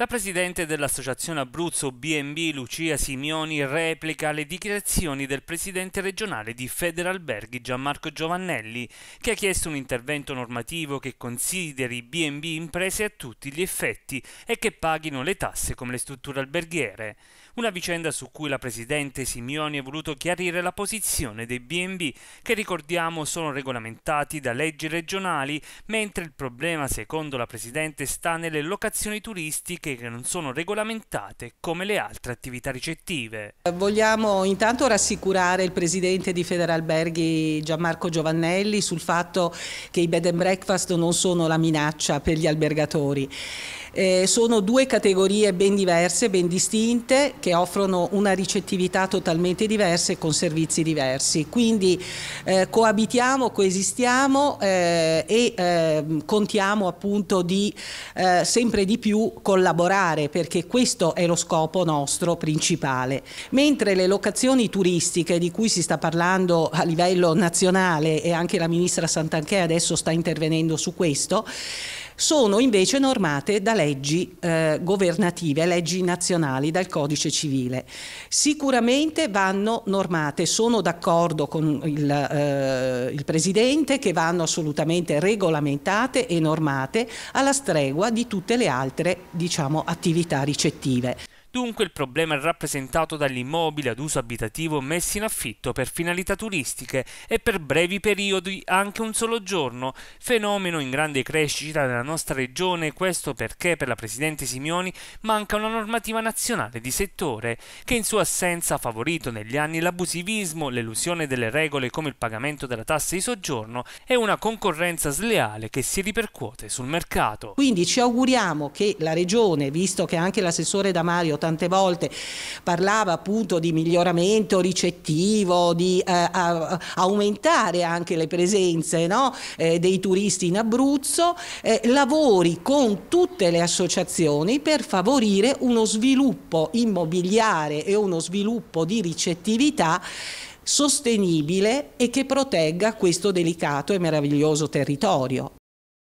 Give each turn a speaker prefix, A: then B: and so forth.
A: La presidente dell'Associazione Abruzzo BNB Lucia Simioni replica le dichiarazioni del presidente regionale di Federalberghi Gianmarco Giovannelli, che ha chiesto un intervento normativo che consideri BNB imprese a tutti gli effetti e che paghino le tasse come le strutture alberghiere. Una vicenda su cui la presidente Simioni ha voluto chiarire la posizione dei BNB, che ricordiamo sono regolamentati da leggi regionali, mentre il problema, secondo la presidente, sta nelle locazioni turistiche pratiche che non sono regolamentate come le altre attività ricettive.
B: Vogliamo intanto rassicurare il presidente di Federalberghi Gianmarco Giovannelli sul fatto che i bed and breakfast non sono la minaccia per gli albergatori. Eh, sono due categorie ben diverse, ben distinte, che offrono una ricettività totalmente diversa e con servizi diversi. Quindi eh, coabitiamo, coesistiamo eh, e ehm, contiamo appunto di eh, sempre di più collaborare perché questo è lo scopo nostro principale. Mentre le locazioni turistiche di cui si sta parlando a livello nazionale e anche la ministra Santanchè adesso sta intervenendo su questo, sono invece normate da leggi eh, governative, leggi nazionali, dal codice civile. Sicuramente vanno normate, sono d'accordo con il, eh, il Presidente che vanno assolutamente regolamentate e normate alla stregua di tutte le altre diciamo, attività ricettive.
A: Dunque il problema è rappresentato dagli immobili ad uso abitativo messi in affitto per finalità turistiche e per brevi periodi anche un solo giorno, fenomeno in grande crescita nella nostra regione, questo perché per la Presidente Simioni manca una normativa nazionale di settore, che in sua assenza ha favorito negli anni l'abusivismo, l'elusione delle regole come il pagamento della tassa di soggiorno e una concorrenza sleale che si ripercuote sul mercato.
B: Quindi ci auguriamo che la Regione, visto che anche l'assessore Damario tante volte parlava appunto di miglioramento ricettivo, di eh, aumentare anche le presenze no? eh, dei turisti in Abruzzo, eh, lavori con tutte le associazioni per favorire uno sviluppo immobiliare e uno sviluppo di ricettività sostenibile e che protegga questo delicato e meraviglioso territorio.